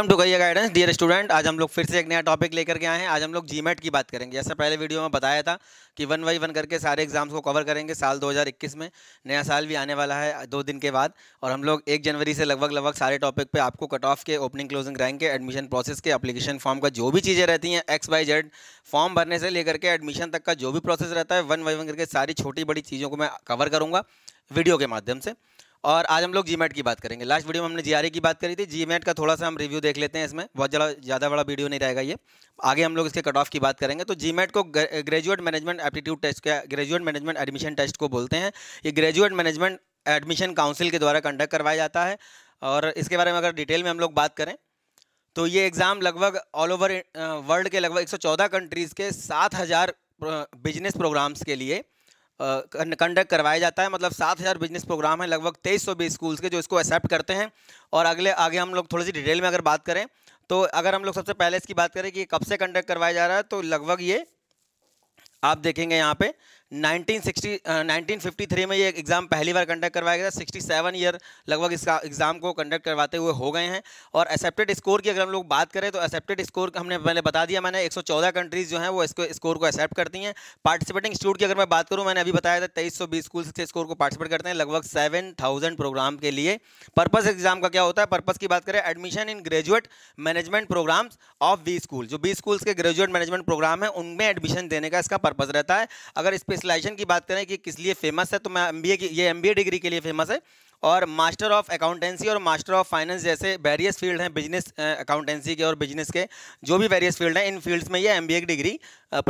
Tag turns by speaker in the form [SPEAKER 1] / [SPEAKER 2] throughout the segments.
[SPEAKER 1] welcome to गैया guidance dear student आज हम लोग फिर से एक नया टॉपिक लेकर के आए हैं आज हम लोग जीमेट की बात करेंगे जैसा पहले वीडियो में बताया था कि वन बाई वन करके सारे एग्जाम्स को कवर करेंगे साल 2021 में नया साल भी आने वाला है दो दिन के बाद और हम लोग एक जनवरी से लगभग लगभग सारे टॉपिक पर आपको कट ऑफ के ओपनिंग क्लोजिंग रैंक के एडमिशन प्रोसेस के अपलीकेशन फॉर्म का जो भी चीज़ें रहती हैं एक्स बाई जेड फॉर्म भरने से लेकर के एडमिशन तक का जो भी प्रोसेस रहता है वन बाई वन करके सारी छोटी बड़ी चीज़ों को मैं कवर करूँगा वीडियो के माध्यम से और आज हम लोग जी की बात करेंगे लास्ट वीडियो में हमने जी की बात करी थी जी का थोड़ा सा हम रिव्यू देख लेते हैं इसमें बहुत ज़्यादा ज़्यादा बड़ा वीडियो नहीं रहेगा ये आगे हम लोग इसके कट ऑफ की बात करेंगे तो जी को ग्रेजुएट मैनेजमेंट एप्टीट्यूड टेस्ट का ग्रेजुएट मैनेजमेंट एडमिशन टेस्ट को बोलते हैं ये ग्रेजुएट मैनेजमेंट एडमिशन काउंसिल के द्वारा कंडक्ट करवाया जाता है और इसके बारे में अगर डिटेल में हम लोग बात करें तो ये एग्ज़ाम लगभग ऑल ओवर वर्ल्ड के लगभग एक कंट्रीज़ के सात बिजनेस प्रोग्राम्स के लिए कंडक्ट करवाया जाता है मतलब सात हज़ार बिजनेस प्रोग्राम है लगभग तेईस सौ बीस स्कूल्स के जो इसको एक्सेप्ट करते हैं और अगले आगे हम लोग थोड़ी सी डिटेल में अगर बात करें तो अगर हम लोग सबसे पहले इसकी बात करें कि कब से कंडक्ट करवाया जा रहा है तो लगभग ये आप देखेंगे यहाँ पे 1960 uh, 1953 में ये एग्ज़ाम पहली बार कंडक्ट करवाया गया था 67 ईयर लगभग इसका एग्ज़ाम को कंडक्ट करवाते हुए हो गए हैं और एक्सेप्टेड स्कोर की अगर हम लोग बात करें तो एक्सेप्टेड स्कोर हमने पहले बता दिया मैंने 114 कंट्रीज़ जो हैं वो इसको स्कोर को एक्सेप्ट करती हैं पार्टिसिपेटिंग स्टूड की अगर मैं बात करूँ मैंने अभी बताया था तेईस सौ स्कूल से स्कोर को पार्टिसिपेट करते हैं लगभग सेवन प्रोग्राम के लिए पर्पज़ एग्ज़ाम का क्या होता है पर्पज़ की बात करें admission in graduate management programs of B school जो बी स्कूल्स के ग्रेजुएट मैनेजमेंट प्रोग्राम है उनमें एडमिशन देने का इसका पर्पज़ रहता है अगर इस स्पेशलाइजेशन की बात करें कि किस लिए फेमस है तो मैं एम की ये एम डिग्री के लिए फेमस है और मास्टर ऑफ अकाउंटेंसी और मास्टर ऑफ फाइनेंस जैसे वेरियस फील्ड हैं बिजनेस अकाउंटेंसी के और बिजनेस के जो भी वेरियस फील्ड हैं इन फील्ड्स में ये एम की डिग्री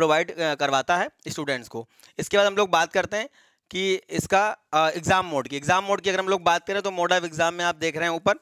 [SPEAKER 1] प्रोवाइड करवाता है स्टूडेंट्स को इसके बाद हम लोग बात करते हैं कि इसका एग्ज़ाम मोड की एग्ज़ाम मोड की अगर हम लोग बात करें तो मोड ऑफ एग्ज़ाम में आप देख रहे हैं ऊपर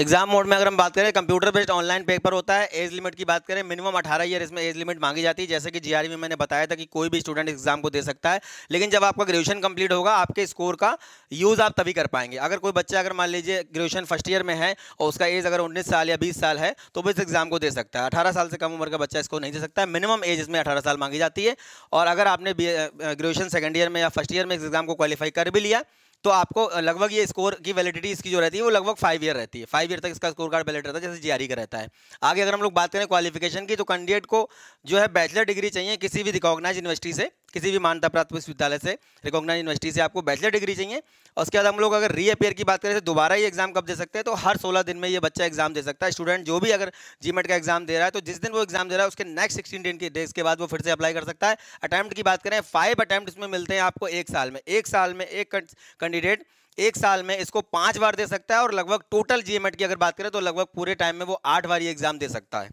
[SPEAKER 1] एग्जाम मोड में अगर हम बात करें कंप्यूटर बेस्ड ऑनलाइन पेपर होता है एज लिमिट की बात करें मिनिमम 18 ईयर इसमें एज लिमिट मांगी जाती है जैसे कि जीआरई e में मैंने बताया था कि कोई भी स्टूडेंट एग्जाम को दे सकता है लेकिन जब आपका ग्रेजुएशन कंप्लीट होगा आपके स्कोर का यूज़ आप तभी कर पाएंगे अगर कोई बच्चा अगर मान लीजिए ग्रेजुएशन फर्स्ट ईयर में है और उसका एज अगर उन्नीस साल या बीस साल है तो वो इस एग्जाम को दे सकता है अठारह साल से कम उम्र का बच्चा इसको नहीं दे सकता है मिनिमम एज इसमें अठारह साल मांगी जाती है और अगर आपने ग्रेजुएशन सेकेंड ईयर में या फर्स्ट ईयर में इस एग्जाम को क्वालिफाई कर भी लिया तो आपको लगभग ये स्कोर की वैलिडिटी इसकी जो रहती है वो लगभग फाइव ईयर रहती है फाइव ईयर तक इसका स्कोर कार्ड वैलिड रहता है जैसे जीआरई e का रहता है आगे अगर हम लोग बात करें क्वालिफिकेशन की तो कैंडिडेट को जो है बैचलर डिग्री चाहिए किसी भी रिकॉग्नाइज यूनिवर्सिटी से किसी भी मान्यता प्राप्त विश्वविद्यालय से रिकॉग्नाइज यूनिवर्सिटी से आपको बैचलर डिग्री चाहिए और उसके बाद हम लोग अगर रीअपेयर की बात करें तो दोबारा ये एग्जाम कब दे सकते हैं तो हर 16 दिन में ये बच्चा एग्जाम दे सकता है स्टूडेंट जो भी अगर जीमेट का एग्जाम दे रहा है तो जिस दिन वो एग्जाम दे रहा है उसके नेक्स्ट सिक्सटीन डेन के डेज के बाद वो फिर से अप्लाई कर सकता है अटैम्प्ट की बात करें फाइव अटैम्प्ट इसमें मिलते हैं आपको एक साल में एक साल में एक कैंडिडेट एक साल में इसको पाँच बार दे सकता है और लगभग टोटल जीएमएट की अगर बात करें तो लगभग पूरे टाइम में वो आठ बार ये एग्जाम दे सकता है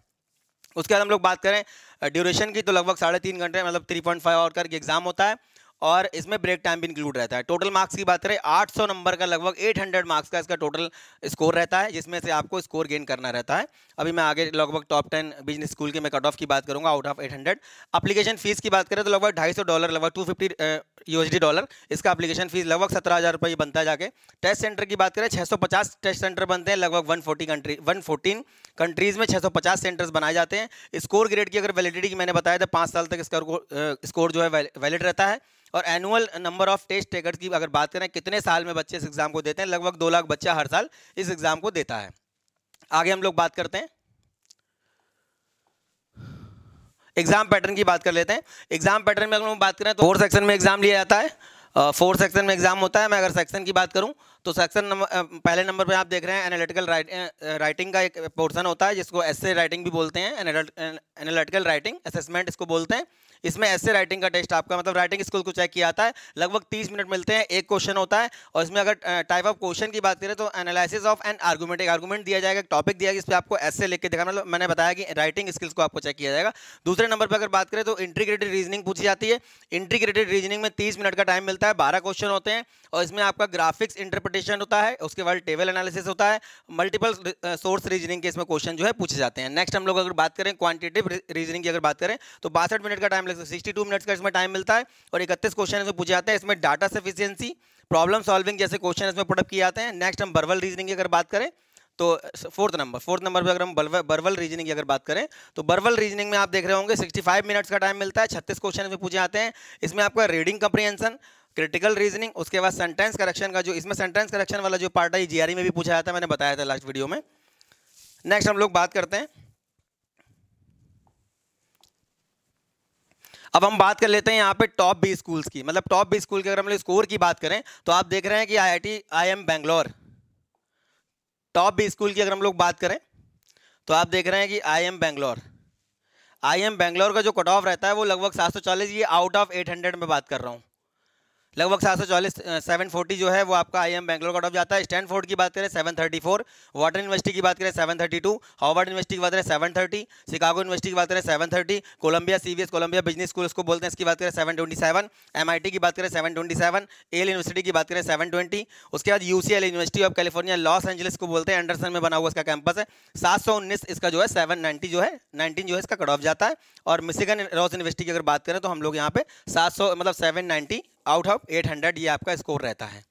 [SPEAKER 1] उसके बाद हम लोग बात करें ड्यूरेशन की तो लगभग साढ़े तीन घंटे मतलब थ्री पॉइंट फाइव आवर करके एग्जाम होता है और इसमें ब्रेक टाइम भी इंक्लूड रहता है टोटल मार्क्स की बात करें 800 नंबर का लगभग 800 मार्क्स का इसका टोटल स्कोर रहता है जिसमें से आपको स्कोर गेन करना रहता है अभी मैं आगे लगभग टॉप टेन बिजनेस स्कूल के मैं कट ऑफ की बात करूंगा out of 800 hundred application fees की बात करें तो लगभग ढाई डॉलर लगभग टू फिफ्टी डॉलर इसका अप्लीकेशन फीस लगभग सत्रह हज़ार रुपये बनता है जाके टेस्ट सेंटर की बात करें छः टेस्ट सेंटर बनते हैं लगभग वन कंट्री वन कंट्रीज़ में छः सेंटर्स बनाए जाते हैं स्कोर ग्रेड की अगर वैलिडिटी की मैंने बताया था पाँच साल तक इसका स्कोर जो है वैलिड रहता है और annual number of test takers की अगर बात करें कितने साल में बच्चे इस एग्ज़ाम को देते हैं लगभग दो लाख बच्चा हर साल इस एग्ज़ाम को देता है आगे हम लोग बात करते हैं एग्जाम पैटर्न की बात कर लेते हैं एग्जाम पैटर्न में अगर हम बात करें तो फोर सेक्शन में एग्जाम लिया जाता है फोर सेक्शन में एग्जाम होता है मैं अगर सेक्शन की बात करूं तो सेक्शन नंबर पहले नंबर पे आप देख रहे हैं एनालिटिकल राइट, राइटिंग का एक पोर्सन होता है जिसको एस राइटिंग भी बोलते हैं एनालिटिकल राइटिंग असेसमेंट इसको बोलते हैं इसमें ऐसे राइटिंग का टेस्ट आपका मतलब राइटिंग स्किल को चेक किया जाता है लगभग तीस मिनट मिलते हैं एक क्वेश्चन होता है और इसमें अगर टाइप ऑफ क्वेश्चन की बात करें तो एनालिसिस ऑफ एन आर्गूमेंट एक आर्गूमेंट दिया जाएगा एक टॉपिक दिया जाएगा इस पर आपको ऐसे लिख के दिखाना मतलब मैंने बताया कि राइटिंग स्किल्स को आपको चेक किया जाएगा दूसरे नंबर पर अगर बात करें तो इंटीग्रेटेड रीजनिंग पूछी जाती है इंटीग्रेटेड रीजनिंग में तीस मिनट का टाइम मिलता है बारह क्वेश्चन होते हैं और इसमें आपका ग्राफिक्स इंटरप्रिट पार्टीशन होता है उसके बाद टेबल एनालिसिस होता है मल्टीपल सोर्स रीजनिंग के इसमें क्वेश्चन जो है पूछे जाते हैं नेक्स्ट हम लोग अगर बात करें क्वांटिटिव रीजनिंग की अगर बात करें तो बासठ मिनट का टाइम लगता है सिक्सटी मिनट्स का इसमें टाइम मिलता है और इकतीस क्वेश्चन इसमें पूछे जाते हैं इसमें डाटा सफिशियंसी प्रॉब्लम सॉल्विंग जैसे क्वेश्चन इसमें पुटअप किए जाते हैं नेक्स्ट हम बर्वल रीजनिंग की अगर बात करें तो फोर्थ नंबर फोर्थ नंबर पर अगर हम बर्वल रीजनिंग की अगर बात करें तो बर्वल रीजनिंग में आप देख रहे होंगे 65 मिनट्स का टाइम मिलता है 36 क्वेश्चन इसमें पूछे जाते हैं इसमें आपका रीडिंग कंप्रीहेंशन क्रिटिकल रीजनिंग उसके बाद सेंटेंस करेक्शन का जो इसमें सेंटेंस करेक्शन वाला जो पार्ट है जीआरई e में भी पूछा जाता है मैंने बताया था लास्ट वीडियो में नेक्स्ट हम लोग बात करते हैं अब हम बात कर लेते हैं यहाँ पे टॉप बी स्कूल्स की मतलब टॉप बी स्कूल की अगर हम लोग स्कोर की बात करें तो आप देख रहे हैं कि I I M Bangalore top B school की अगर हम लोग बात करें तो आप देख रहे हैं कि I M Bangalore M Bangalore का जो कट ऑफ रहता है वो लगभग चालीस ये आउट ऑफ 800 में बात कर रहा हूँ लगभग सात सौ चालीस सेवन फोर्टी जो है वो आपका आई एम बैंगलोर का ऑफ जाता है स्टैंडफोर्ड की बात करें सेवन थर्टी फोर वाटर यूनिवर्सिटी की बात करें seven thirty two Harvard university की बात करें सेवन थर्टी शिकागो यूनिवर्सिटी की बात करें seven thirty Columbia C Columbia business school उसको बोलते हैं इसकी बात करें seven twenty seven M I T की बात करें seven twenty seven Yale university की बात करें सेवन ट्वेंटी उसके बाद U C L university of California Los Angeles को बोलते हैं एंडरसन में बना हुआ इसका कैंपस है सात सौ उन्नीस इसका जो है सेवन नाइन्टी जो है नाइनटीन जो है इसका कट ऑफ जाता है और मिशिगन रॉस यूनिवर्सिटी की अगर बात करें तो हम लोग यहाँ पे सात सौ मतलब seven ninety out of eight hundred ये आपका स्कोर रहता है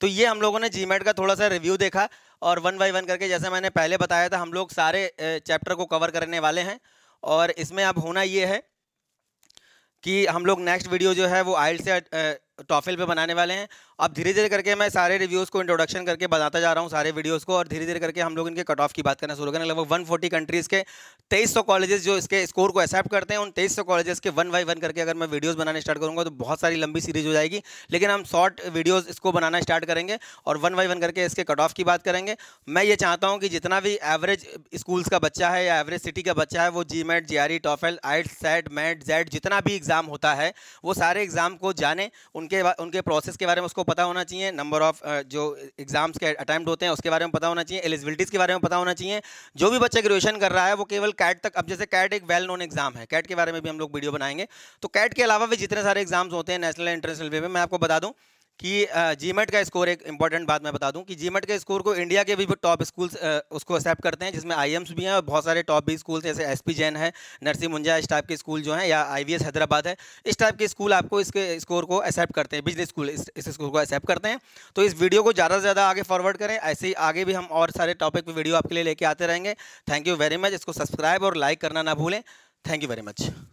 [SPEAKER 1] तो ये हम लोगों ने जी का थोड़ा सा रिव्यू देखा और वन बाई वन करके जैसे मैंने पहले बताया था हम लोग सारे चैप्टर को कवर करने वाले हैं और इसमें अब होना ये है कि हम लोग नेक्स्ट वीडियो जो है वो आइल से टॉफिल पे बनाने वाले हैं अब धीरे धीरे करके मैं सारे रिव्यूज़ को इंट्रोडक्शन करके बताता जा रहा हूँ सारे वीडियोज़ को और धीरे धीरे करके हम लोग इनके कट ऑफ की बात करना शुरू करें लगभग वन फोर्टी कंट्रीज़ के तेईस सौ कॉलेजेस जो इसके स्कोर को एक्सेप्ट करते हैं उन तेईस सौ कॉलेजेस के वन बाई वन करके अगर मैं वीडियोज़ बनाने स्टार्ट करूँगा तो बहुत सारी लंबी सीरीज हो जाएगी लेकिन हम शॉर्ट वीडियोज़ इसको बनाना स्टार्ट करेंगे और वन बाई वन करके इसके कट ऑफ की बात करेंगे मैं ये चाहता हूँ कि जितना भी एवरेज स्कूल्स का बच्चा है या एवरेज सिटी का बच्चा है वो GMAT G R E TOEFL आइट सेट मेट जेड जितना भी एग्ज़ाम होता है वो सारे एग्ज़ाम को जाने उनके उनके प्रोसेस के बारे में उसको पता होना चाहिए नंबर ऑफ जो एग्ज़ाम्स के अटैम्प्ट होते हैं उसके बारे में पता होना चाहिए एलिजिबिलिटीज़ के बारे में पता होना चाहिए जो भी बच्चा ग्रेजुएशन कर रहा है वो केवल कैट तक अब जैसे कैट एक वेल नोन एग्जाम है कैट के बारे में भी हम लोग वीडियो बनाएंगे तो कैट के अलावा भी जितने सारे एग्जाम्स होते हैं नेशनल इंटरनेशनल वे में मैं आपको बता दूँ कि जीमेट का स्कोर एक इंपॉर्टेंट बात मैं बता दूं कि जीमेट के स्कोर को इंडिया के भी टॉप स्कूल्स उसको एक्सेप्ट करते हैं जिसमें आईएम्स भी हैं और बहुत सारे टॉप भी स्कूल्स जैसे एस पी जैन है नरसी मुंजा इस टाइप के स्कूल जो हैं या आईवीएस हैदराबाद है इस टाइप के स्कूल आपको इसके स्कोर को एक्सेप्ट करते हैं बिजनेस स्कूल इस, इस स्कूल को एक्सेप्ट करते हैं तो इस वीडियो को ज़्यादा से ज़्यादा आगे फॉरवर्ड करें ऐसे ही आगे भी हम और सारे टॉपिक पर वीडियो आपके लिए लेके आते रहेंगे थैंक यू वेरी मच इसको सब्सक्राइब और लाइक करना ना भूलें थैंक यू वेरी मच